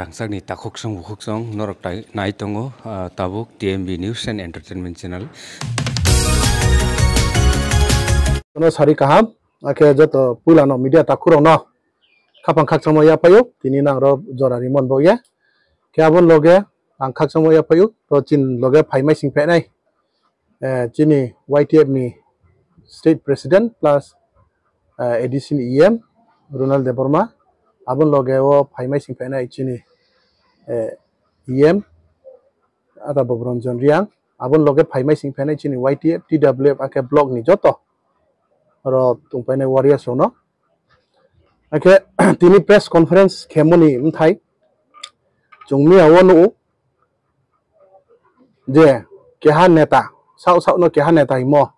রাংসাকনি তাককসং বুকসং নরক নাই তঙ্গ তাবুক TMB news and entertainment channel কোনো সারি কাহাম আখে যত পুলানো মিডিয়া তাকুর ন খাপাং খাকসং ইয়া পায়ু তিনি নাং রব জরারি মন বইয়া কে আবন লগে আং খাকসং ইয়া পায়ু তো চিন লগে ফাইমাই সিং ফেনাই চিনি ওয়াইটিএফ নি স্টেট প্রেসিডেন্ট প্লাস এডিসিন EM Runal Debbarma abun logewo paimai singpena ichini em eh, ata bobronjon riang abun loge paimai singpena ichini ytf twf ake blog ni joto ro tung waria warrior no. ake tini press conference khemoni mthai chungmi awo nu je keha neta sau sau no keha neta imo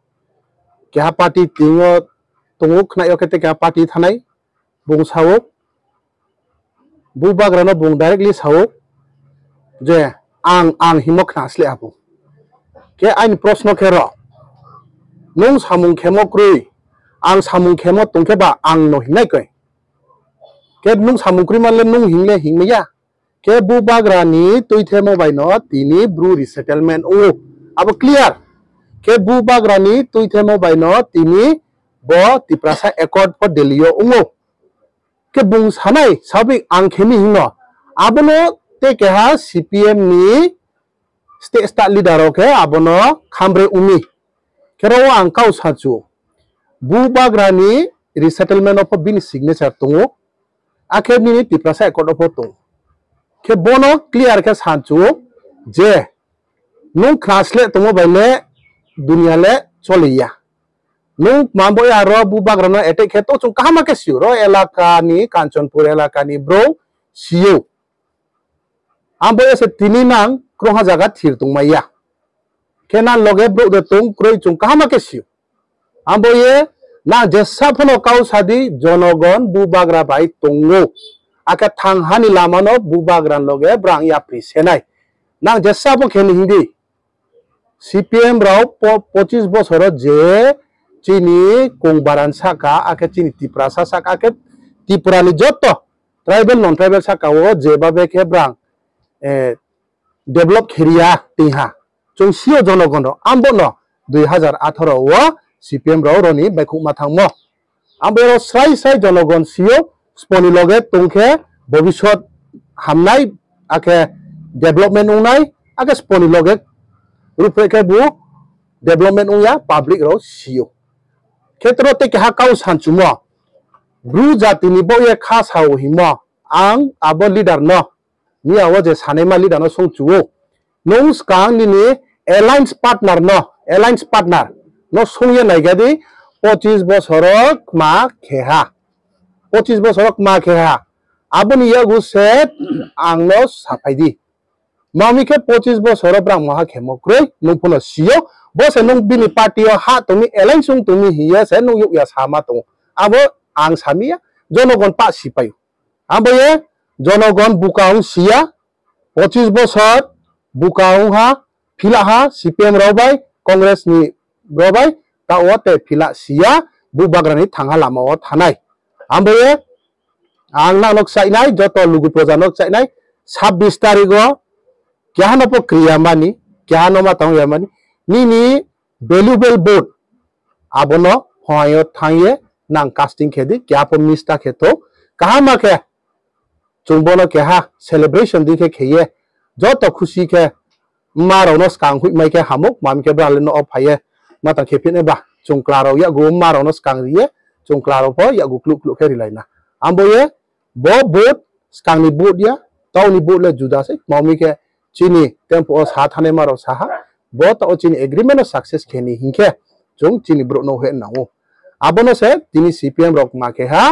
keha party tingo Tunguk na yo kete keha party thanai bung sawo বই বাগ্রানো বং directly Sao যে আং আং হিমো খনাসলে আপু কে আইন প্রশ্ন কে র নং সামুং খেমো ক্রুই আং সামুং খেমো তংকে বা আং নো হিনাই কই কে নং সামুং ক্রুই মানলে নং হিংলে হিংমিয়া কে বু বাগ্রানি তুই থে মোবাই ন তিনি ব্রু রিসেটেলমেন্ট ও আবো ক্লিয়ার কে বু বাগ্রানি তুই থে মোবাই ন তিনি ব Tiprasa ke bung sanai sabi angkheni hingo abono te keha CPM ni state state leader ke abono khamre umi kero angkau sachu bubagrani resettlement of bin signature tungo akhir ni tiprasa accord of tung ke bono clear ke sachu je नु class ले तुम ballet दुनिया ले चलिया nung mamboy aro bubag rano ete keto chung kahama ke siu ro elaka ni kanchanpur elaka ni bro siu amboy se tini nang kroha jaga thir tung maiya kena loge bro de tung kroi chung kahama ke siu amboy na je safno kau sadi jonogon bubagra bai tungo aka thanghani lamano bubagran loge brang ya prisenai nang je sapo kheni hindi CPM রাও পঁচিশ বছরত যে Cini kongbaran saka aket Cini tiprasa saka aket tipurani joto tribal non tribal saka wo jebabe kebrang eh, develop khiria tiha chung sio jonogono ambo no 2018 wo CPM ro roni beku mathangmo ambo ro srai srai jonogon sio sponi loge tungkhe bobishot hamnai ake development unai ake sponi loge rupeke bu development unya public ro sio ক্ষেত্র থেকে হা cow সানচুম Bru জাতি নি বয়ে খা Sao হিম আং আব leader ন নিয়াও যে সানেমা লিডার ন সংচুও নৌস কাং নিনি এলায়েন্স পার্টনার ন এলায়েন্স পার্টনার ন সঙ্গে নাইগাদি পঁচিশ বছরক মা খেহা পঁচিশ বছরক মা খেহা আবনি ইয়াগু সেট আং সাফাইদি মামিকে পঁচিশ বছর ব্রাং মহা খেমক্রই নুফুন সিও বসে নুং বিনি পার্টিও হা তুমি এলাই সুং তুমি হিয়া সে নুং ইয়া সামা তো আবো আং সামিয়া জনগণ পা সিপাই আবো এ জনগণ বুকাউ সিয়া পঁচিশ বছর বুকাউ হা ফিলা হা সিপিএম রবাই কংগ্রেস নি রবাই তা ও তে ফিলা সিয়া বুবাগ্রানি থাঙা লামাও থানাই আবো আং না নক চাইনাই যত লুগু প্রজা নক চাইনাই ছাব্বিশ তারিখ क्या क्रिया ಕ್ಯಾನಮ ತಾವು ಯಾಮಾನಿ ನಿ ನಿ ಬೆಲುಬೆಲ್ ಬೋಟ್ ಆಬನ ಹೊಯ ಥಾಯೆ ನಾಂ ಕಾಸ್ಟಿಂಗ್ ಖೇದಿ ಕ್ಯಾಪ ಮಿಸ್ತಾ कहा मा के चुंबोनो के हा सेलिब्रेशन दिखे खेये जो तो खुशी के मारो नो स्कांग हुई के हमो माम के ब्राले नो ऑफ हाये बा चुंक्लारो या गो मारो नो स्कांग रिये चुंक्लारो पो या गुक्लु क्लु के ये बो बोट स्कांग बोट या ताउ बोट ले जुदा से मामी के chini tempo os hathane maro saha bota o chini agreement of success kheni hinkhe jong chini bro no he nawo abono se tini cpm rok ma ke ha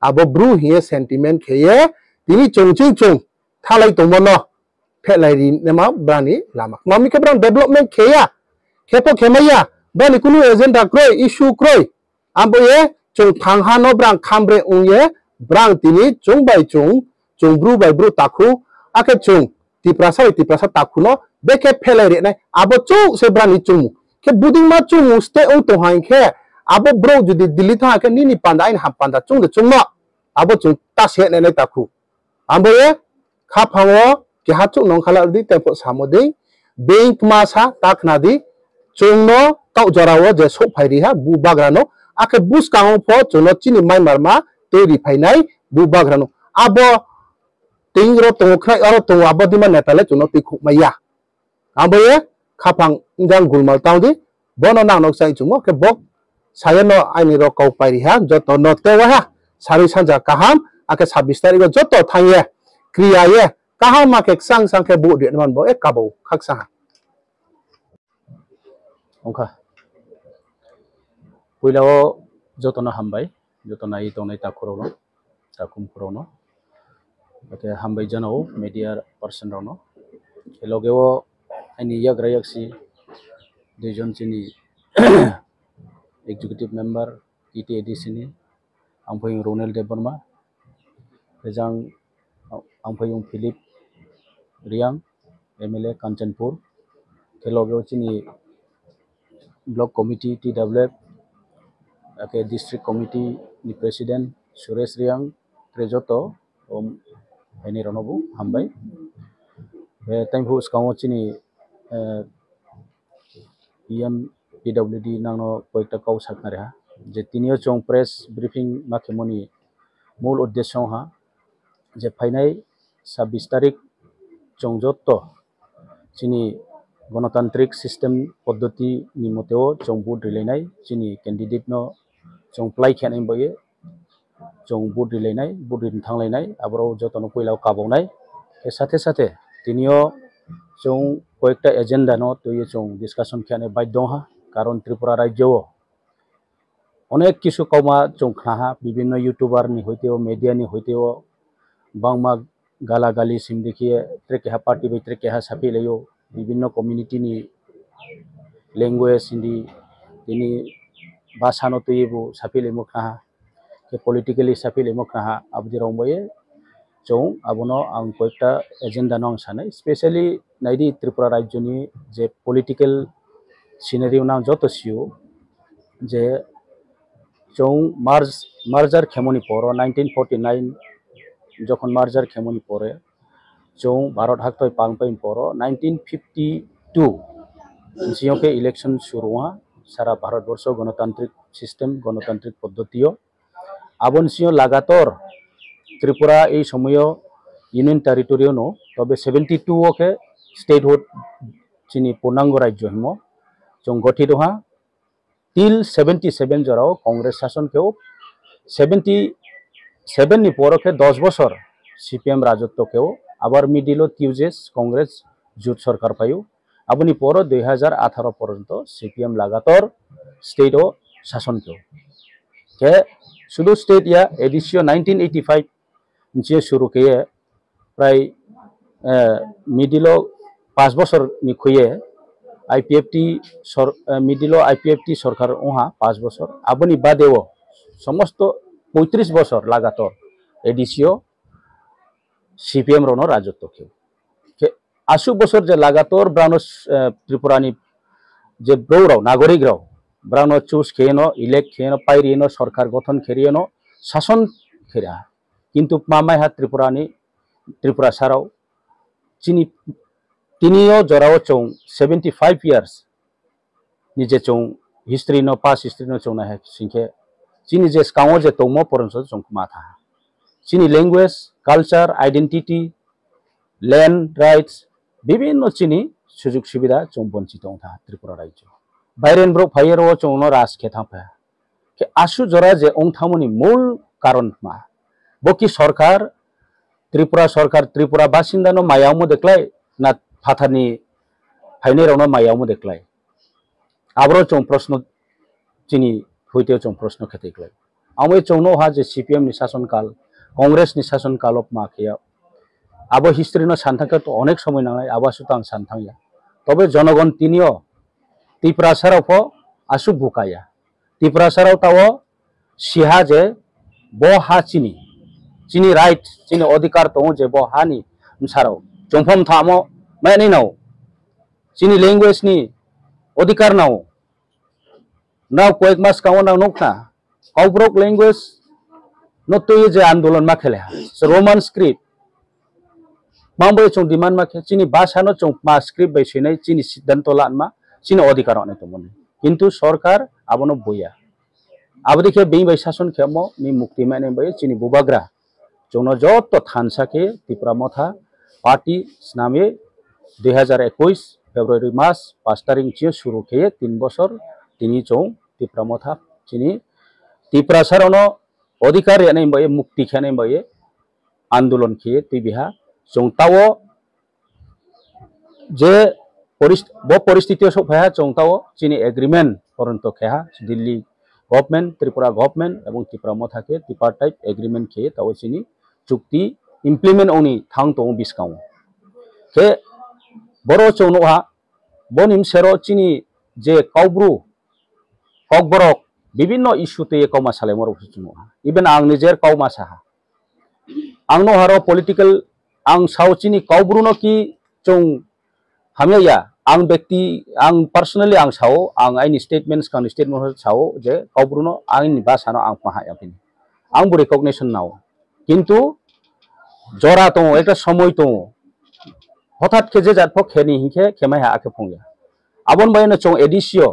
abo bru hiye sentiment khe ye tini chong ching chong thalai tomo no phelai ri nema brani lama mami ke brand development khe ya khepo khemaya bani kunu agenda kroi issue kroi abo ye chong thangha no brang khamre ung ye brang tini chong bai chong chong bru bai bru takhu akhe chong tiprasa tiprasa takuno beke pelere nai abo chu se brani chumu ke buding ma chumu ste o to hain ke abo bro judi dilli tha ke nini panda ain ha panda chung de chung ma abo chung ta se nai nai taku ambo ye kha phawo ke ha chu nong khala di tempo samodei bank ma sa takna di chung no kau jarawo je so phairi ha bu bagrano ake bus kaung pho chuno chini mai marma te ri phainai bu bagrano abo tingro tungo kai aro tungo abadi ma netale chuno ti khuk maya ambo ye khapang ngang gulma tau di bono nang nok sai chumo ke bok sayano aini ro kau pai riha joto no te waha sari sanja kaham ake stari go joto thangye kriya ye kaham ake sang sang ke bu de man bo e kabo khak sang onka puilao joto na hambai joto na i tonai takhoro no takum khoro no Baka hambay dyan ako, media person raw, no? Hello, gawa, ay niyag rayak si Dejon sini executive member TTAD sini ang po yung Ronald De Burma Rejang ang po yung Philip Riang MLA Kanchanpur Hello, gawa sini block committee TWF Ake district committee ni president Suresh Riang Trejoto om aini ranobu hambai time hu skamo chini pm pwd nangno koikta kau saknare ha যে তিনিও চং press briefing মাখেমনি মূল উদ্দেশ্য হা যে ফাইনাই ছাব্বিশ তারিখ চংযত্ত চিনি গণতান্ত্রিক সিস্টেম পদ্ধতি নিমতেও চং বুট রিলেনাই চিনি ক্যান্ডিডেট ন চং প্লাই খেয়ে বয়ে जों बडिलायनाय बडिनो थांलायनाय आबाराव जतन कोयलाव काबावनाय साथे साथे तिनियो जों কয়েকটা এজেন্ডা ন তো ইয়ে চৌ ডিসকাশন খেয়ানে বাধ্য হা কারণ ত্রিপুরা রাজ্যও অনেক কিছু কমা চৌখাহা বিভিন্ন ইউটিউবারনি হইতেও মিডিয়ানি হইতেও বাংমা গালাগালি সিম দেখিয়ে ত্রেকেহা পার্টি বাই ত্রেকেহা সাপি লাইও বিভিন্ন কমিউনিটিনি ল্যাঙ্গুয়েজ হিন্দি তিনি ভাষানো তৈব সাপি লাইমো খাহা যে કે પોલિટિકલી আবদি রমবয়ে চৌ આબદીરોમોએ ચૌં આબોનો આં કોઈકટા એજેન્ડાનો આં સાને સ્પેશિયલી નાઈદી যে રાજ્યની সিনারি પોલિટિકલ যত সিও যে চৌ মার্জ মার্জার খেমনি পর নাইনটিন ফোরটি নাইন যখন মার্জার খেমনি পরে চৌ ভারত হাক পাল পাংপাইন পর নাইনটিন ফিফটি টু জিওকে ইলেকশন শুরু সারা ভারতবর্ষ গণতান্ত্রিক সিস্টেম গণতান্ত্রিক পদ্ধতিও আবন সিংহ লাগাতর ত্রিপুরা এই সময় ইউনিয়ন টেরিটোরিও নো তবে সেভেন্টি টু ওকে স্টেট হুড চিনি পূর্ণাঙ্গ রাজ্য হিম চং হা টিল সেভেন্টি সেভেন জরাও কংগ্রেস কেউ সেভেন্টি নি পরকে দশ বছর সিপিএম কেউ আবার মিডিল টিউজেস কংগ্রেস জুট সরকার পাইও আপনি পর দুই হাজার আঠারো পর্যন্ত সিপিএম লাগাতর ও শাসন কে सुलु स्टेट या एडिशियो 1985 जे शुरू किए प्राय मिडिलो पाँच बसर निखुए आई पी एफ टी सर मिडिलो आई पी एफ टी सरकार वहाँ पाँच बसर आबनी बादेव समस्त পঁয়ত্রিশ বছর লাগাতর এডিসিও সিপিএম রনর রাজত্ব কেউ আশু বছর যে লাগাতর ব্রাউন ত্রিপুরানি যে ব্রৌরাও নাগরিকরাও ব্রাণ চুষ খেয়ে নো ইলেক খেয়ে নো পাইরিয়ে নো সরকার গঠন খেরিয়ে নো শাসন খেরা কিন্তু মামাইহা হ্যাঁ ত্রিপুরানি ত্রিপুরা সারাও চিনি তিনিও জরাও চৌ সেভেন্টি ফাইভ ইয়ার্স নিজে চৌ হিস্ট্রি ন পাস হিস্ট্রি ন চৌ না হ্যাঁ সিংখে চিনি যে স্কাও যে তৌম পরঞ্চ চৌ মাথা চিনি language culture identity land rights বিভিন্ন চিনি সুযোগ সুবিধা চৌ বঞ্চিত হ্যাঁ ত্রিপুরা রাজ্য বাইরেন बाहिरेनब्रो फाइरो चौनो रास खे थांफा के आशु जरा जे ओंथामुनि মূল কারণ মা বকি সরকার ত্রিপুরা সরকার ত্রিপুরা বাসিন্দানো মায়াওমো দেখলাই না ফাথানি ফাইনেরাওনো মায়াওমো দেখলাই আবরো চৌ প্রশ্ন চিনি হইতে চৌ প্রশ্ন খেতে গেলাই আমি চৌন হা যে সিপিএম নি শাসনকাল কংগ্রেস নি অফ মা খেয়া আবো হিস্ট্রি না সানথাকে তো অনেক সময় নাঙায় আবাসও তো আমি সান্থাঙ্গা তবে জনগণ তিনিও 띠브라 세라포 아수 부카야 띠브라 세라타오 시하제 보하치니 চিনি চিনি রাইট চিনি অধিকার তো যে নি সারাও চম্ফম থাম মানে নাও চিনি ল্যাঙ্গুয়েজ নি অধিকার নাও নাও কয়েক মাস কাউ নাও নোক না কাউব্রোক ল্যাঙ্গুয়েজ নতুই যে আন্দোলন মা খেলে রোমান স্ক্রিপ্ট মামবে চৌ ডিমান্ড মা চিনি ভাষা নো চৌ মা স্ক্রিপ্ট বেশি চিনি সিদ্ধান্ত লান মা sin অধিকার અને તમને કિંતુ સરકાર આબનો બોયા આબ દેખે બે ભાઈ શાસન ખેમ ની મુક્તિ માને ભાઈ ચીની બુબાગ્રા যৌন যত থানসাকে ত্রিপুরা মথা পার্টি নামে দুই হাজার একুশ ফেব্রুয়ারি মাস পাঁচ তারিখ চেয়ে শুরু খেয়ে তিন বছর তিনি চৌ ত্রিপুরা মথা চিনি ত্রিপুরা সারণ অধিকার এনে বয়ে মুক্তি খেয়ে বয়ে আন্দোলন খেয়ে তুই বিহা চৌতাও যে বো পরিস্থিতি फैहा হ্যাঁ, চৌতাও চিনি এগ্রিমেন্ট परंतु खेहा দিল্লি গভর্নমেন্ট ত্রিপুরা গভর্নমেন্ট এবং ত্রিপুরা মথাকে ত্রিপার টাইপ এগ্রিমেন্ট খেয়ে তাও চিনি চুক্তি ইমপ্লিমেন্ট অনি থাং তো বিসকাউ সে বড় চৌনহা বনিম সেরো চিনি যে কাউব্রু কক বিভিন্ন ইস্যুতে কৌমা সালেমর চুমুহা ইভেন আং নিজের কৌমা সাহা আং নহারো পলিটিক্যাল আং সাউচিনি কাউব্রুনো কি চৌ हामीया आं व्यक्ति आं पार्सनली आं सावो आं आंनि स्टेटमेन्ट्स खां स्टेटमेन्ट सावो जे गावब्रुनो आंनि भाषानो आं फाहायाखैनि आं रिकगनिशन नाव কিন্তু জরা তো একটা সময় তো হঠাৎ খেজে যাত নি হিখে খেমাই হা আখে ফোয়া আবন বাইনে চং এডিসিও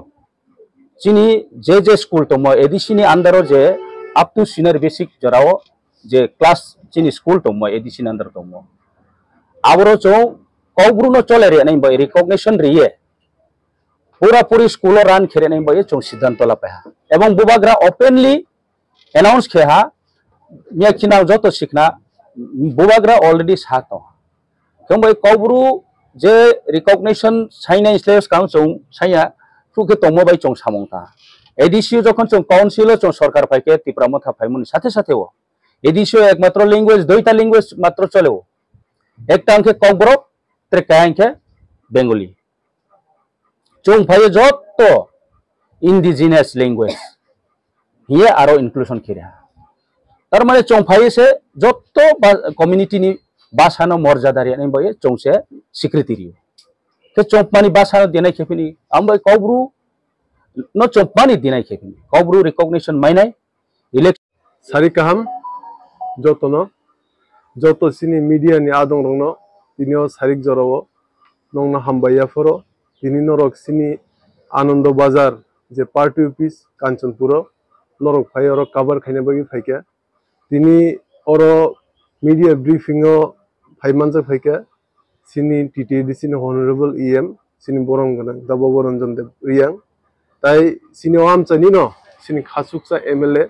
চিনি যে যে স্কুল তো এডিসি নি আন্ডারও যে আপ টু সিনিয়র বেসিক জরাও যে ক্লাস চিনি স্কুল তো এডিসি নি আন্ডার তো আবারও চৌ कौ ब्रुनो चले रे नहीं भाई रिकॉग्निशन रिये पूरा पूरी स्कूलों रान खेरे नहीं भाई चौ सिद्धांत बुबाग्रा ओपनली अनाउंस खेहा ये खिना जो तो सीखना बुबाग्रा ऑलरेडी साथ हो क्यों भाई कौ ब्रू जे रिकॉग्निशन साइन इसलिए काम चौ साइया चुके तमो भाई चौ सामोंगा এডিসিও যখন কাউন্সিলও সরকার পাইকে তিপ্রাম থাইমনি সাথে সাথেও এডিসিও একমাত্র ল্যাঙ্গুয়েজ দুইটা ল্যাঙ্গুয়েজ মাত্র চলেও একটা অঙ্কে ক্ষেত্রে কায়াংখে বেঙ্গলি চৌফাই যত ইন্ডিজিনিয়াস লিঙ্গুয়েজ হিয়ে আরো ইনক্লুশন খিরা তার মানে চৌফাই সে যত কমিউনিটি বাসানো মর্যাদারি বয়ে চৌসে স্বীকৃতি রিও তে চৌপানি বাসানো দিনাই খেপিনি আমি কবরু ন চৌপানি দিনাই খেপিনি কবরু রিকগনিশন মাইনাই ইলেকশন সারি কাহাম যতন যত সিনি মিডিয়ানি আদং রংনো তিনিও শারিক জড়াবো নংনা হাম্বাইয়া ফর তিনি নরক সিনি আনন্দ বাজার যে পার্ট অফিস কাঞ্চনপুর নরক ফাই অর কাবার খাইনে বাকি ফাইকা তিনি অর মিডিয়া ব্রিফিংও ফাইমানজা ফাইকা সিনি TTDC honourable E M e সিনি বরম গান দাবরঞ্জন দেব রিয়াং তাই সিনি আমচানি ন সিনি খাসুকসা এম এল এ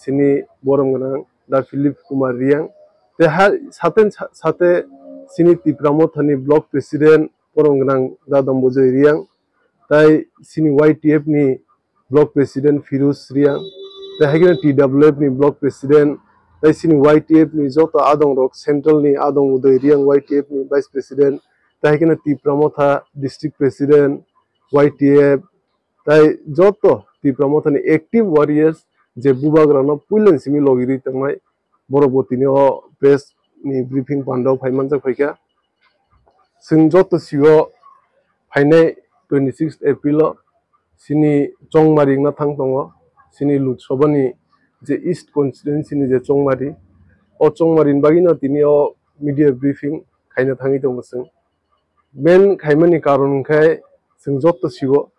সিনি বরম গান দা ফিলিপ কুমার রিয়াং তেহা সাতে সাথে sini tipramo thani block president porongnang dadam bojoi riang tai sini YTF ni block president Firuz riang tai hagena TWF ni block president tai sini YTF ni joto adong rok central ni adong udoi riang YTF ni vice president tai hagena tipramo tha district president YTF tai joto tipramo thani active warriors je bubagrano pulen simi logiri tangai borobotini o best 你 briefing 管道排满这块个，星座的时候排内 twenty six April 咯，是你中马的那趟东哦，是你六十八年这 East Constituency 是你这中马的，哦中马的把伊那第二 media briefing 开那趟伊东么生，main 开门的卡隆开星座的时候，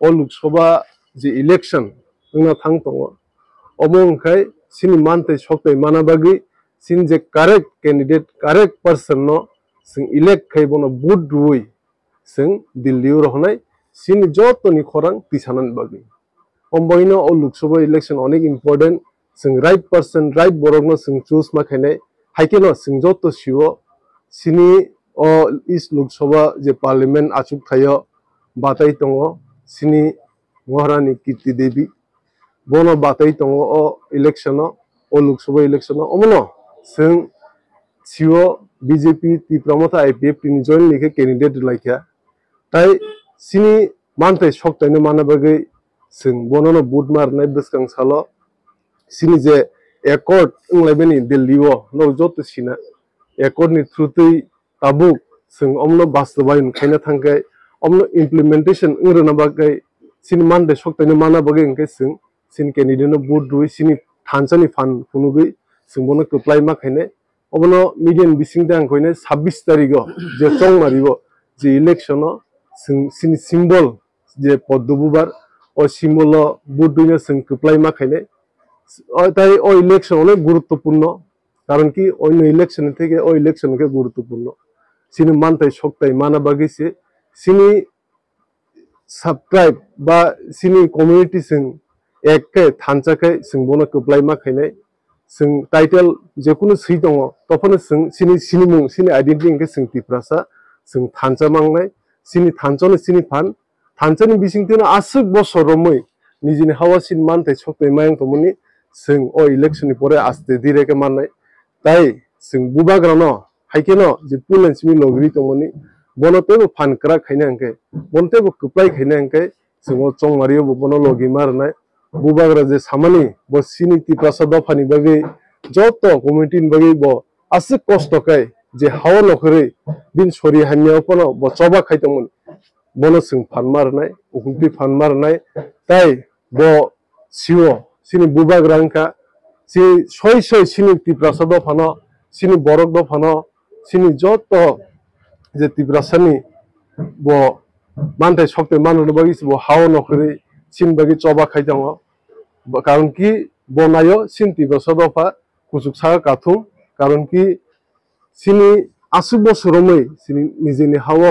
哦六十八这 election 那趟东哦，哦么开是你满的，学的满那把伊。sin je correct candidate correct person no sing elect khaibo no bud rui sing dilli rohnai sin joto ni khorang tisanan bagi omboino o lok sabha election onek important sing right person right borogno sing choose ma khainai haike no sing joto siwo sini o is lok sabha je parliament achuk thayo batai tongo sini মহারানী কীর্তি দেবী বন বাতাই তঙ্গ ও election ও Lok Sabha election অমন जों सिओ BJP Tipra Motha IPF তিনি join লিখে ক্যান্ডিডেট লাইখা তাই সিনি মানতাই শক্তাইনো মানা বাগৈ जों বুট মারনাই বসকাং সালো সিনি যে একর্ড লাইবেনি দিল্লিও ন যত সিনা একর্ডনি থ্রুতেই তাবুক जों অমনো বাস্তবায়ন খাইনা থাকায় অমনো ইমপ্লিমেন্টেশন ওরনা সিনি মানদে শক্তাইনো মানা বাগৈ ইনকাই সিন ক্যান্ডিডেটনো বুট রুই সিনি থানসানি ফান ফুনুগৈ जोंबोनो खोबलाय माखायने অবন मिडियान बिसिं दांखयने साब्बिस তারিখ जे চং मारिब जे ইলেকশন जों सिम्बल जे ও अ सिम्बल बुट दुइनो जों खोबलाय তাই ও ইলেকশন অনেক গুরুত্বপূর্ণ কারণ কি অন্য ইলেকশন থেকে ও ইলেকশনকে গুরুত্বপূর্ণ সিনি মানতাই শক্তাই মানা বাগিছে সিনি সাবক্রাইব বা সিনি কমিউনিটি সিং একে থানচাকে সিং বনকে ব্লাইমা जों टाइटेल जेखुनु सै दङ तफनो जों सिनि सिनि मुं सिनि आइडेन्टिटि नि सिंति प्रासा जों थानचा मांनाय सिनि थानचोनि सिनि फान थानचोनि बिसिंतिन आसु बसरमै निजिनि हावा सिन मानते छते मायं तमुनि जों ओ इलेक्शन नि परे आस्ते धीरे के माननाय दाय जों बुबाग्रा न हाइकेनो जे पुलन सिमि लोग्रि तमुनि बनते बो फानक्रा खैना अंके बनते बो कुपाई खैना अंके जों ओ चोंग मारियो बो बनो लोगि मारनाय बुबाग्राजे सामानि ब सिनिति प्रसाद दफानि बागै जत कमिटिन बागै ब आसे कस्तकाय जे हावा नखरै बिन सरि हानियाव पन ब चबा खाइतमोन बनसिं फानमारनाय उखुंथि फानमारनाय ताय ब सिव सिनि बुबाग्रांखा सि सय सय सिनि तिप्रासाद दफान सिनि बरक दफान सिनि जत जे तिप्रासानि ब मानथाय सक्ते माननो बागै ब हावा नखरै চিনবাগি চবা খাই যাওঁ কাৰণ কি বনায় চিন্তি বছৰ দফা কুচুক চাহ কাঠো কাৰণ কি চিনি আশী বছৰমৈ চিনি নিজে নিহাৱ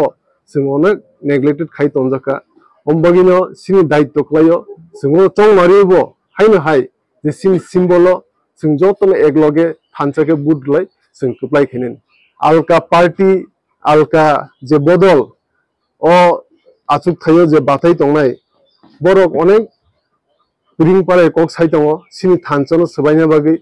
जों अनेक नेग्लेक्टेड खाय तनजाखा होमबागिनो सिनि दायित्व खालायो जोङो चौमारिबो हायनो हाय जे सिनि सिम्बल जों जतनो एकलगे थानसाके बुदलाय जों खोबलायखायनो आलका पार्टी आलका जे बदल अ आसुक थायो जे बाथाय दंनाय borok onek ring pare kok saitamo sini thanchono sabaina bagi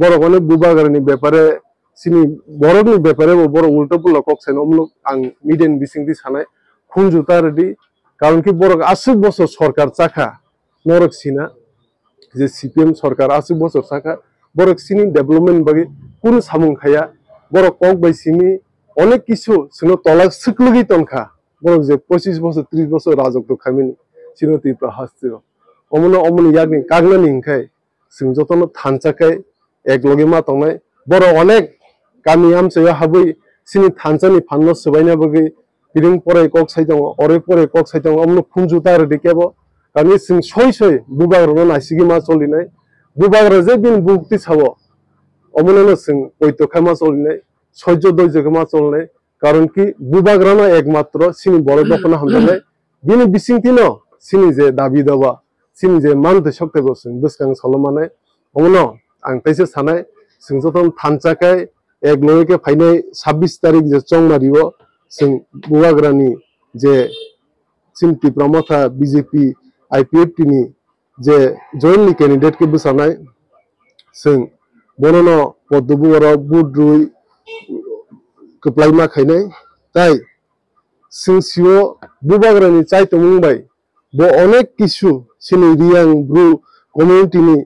borok onek buba garani bepare sini borok ni bepare borok ulta pulo kok sain omlo ang miden bising di sanai khunju tar di কারণ কি বড় আশি বছর সরকার চাখা নরক সিনা যে CPM সরকার আশি বছর চাখা বড় সিনি ডেভেলপমেন্ট বাকি কোনো সামুং খাইয়া বড় কক বাই সিনি অনেক কিছু সিনো তলাক সিকলগি তনখা বড় যে পঁচিশ বছর ত্রিশ বছর রাজত্ব খামিনি চিনতি প্রাহাস্তি অমন অমন ইয়াগনি কাগনা নিংখাই সিং যতন থানচাকাই এক লগে মা তংনাই বড় অনেক গামি আমসায় হাবই সিনি থানচানি ফান্ন সবাইনা বগি বিরিং পরে কক সাইজং অরে পরে কক সাইজং অমন খুনজুতা আর দিকেব কারণ সিং সই সই বুবাগ রো নাইসিগি মা চলি চলিনাই বুবাগ রজে বিন বুক্তি ছাব অমনন সিং কৈতখা মা চলি চলিনাই সহ্য দৈজকে মা চলনাই কারণ কি বুবাগ রানা একমাত্র সিনি বড় দখনা হামদালে বিনি বিসিং তিনো सिनिजे दाबि दाबा सिनिजे मानते सक्ते गर्छन् बुस्काङ सलमाने हमन आं तैसे सानाय जोंजोथन थानचाखाय एक लयके फाइनाय 26 तारिख जे चंमारिव जों बुवाग्रानि जे सिमति प्रमथा बिजेपि आइपिएफटिनि जे जयेननि केन्डिडेटखौ बोसावनाय जों बनन पद्मबुगराव बुद्रुइ खोबलायमा खायनाय ताय जों सिव बुबाग्रानि चायतो बुंबाय অনেক কিছু চিনিয়াং ব্রু কমিউনিটি নি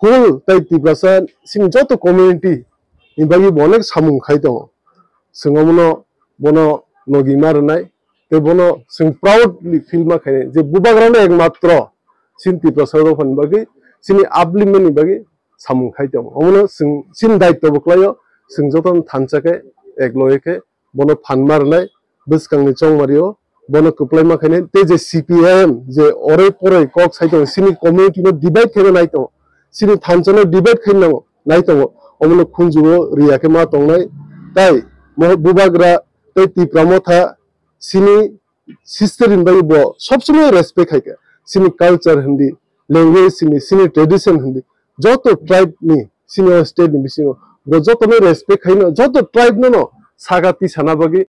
হল তাই তিপাসা সিন যত কমিউনিটি ইবাগি অনেক সামুং খাই দ সঙ্গমন বন নগিমার নাই বন সিং ফিল মা খাই যে বুবাগ্রানে একমাত্র সিন তিপাসা রফন বাগি সিন আবলি মেনি বাগি সামুং খাই দ অমন সিন দায়িত্ব বকলায় সিং যতন থানচাকে এক বন ফানমার নাই বিসকাং নিচং बन कप्लाइ ते जे सिपिएम जे अरे परै कक्स खाइ सिनी कम्युनिटी डिभाइड खै इत सिनी डिइड खैन अब खुजु रियाङ तुग्रा ति प्रमथा सिनी बव समय रेसपेक्ट खै सिनी कलचार हिँडी लिङुज हुन् सिनी ट्रेडिसन हिँडि जो ट्राइबि स्टेट जो रेसपेक्ट खै न जो ट्राइब न सि सान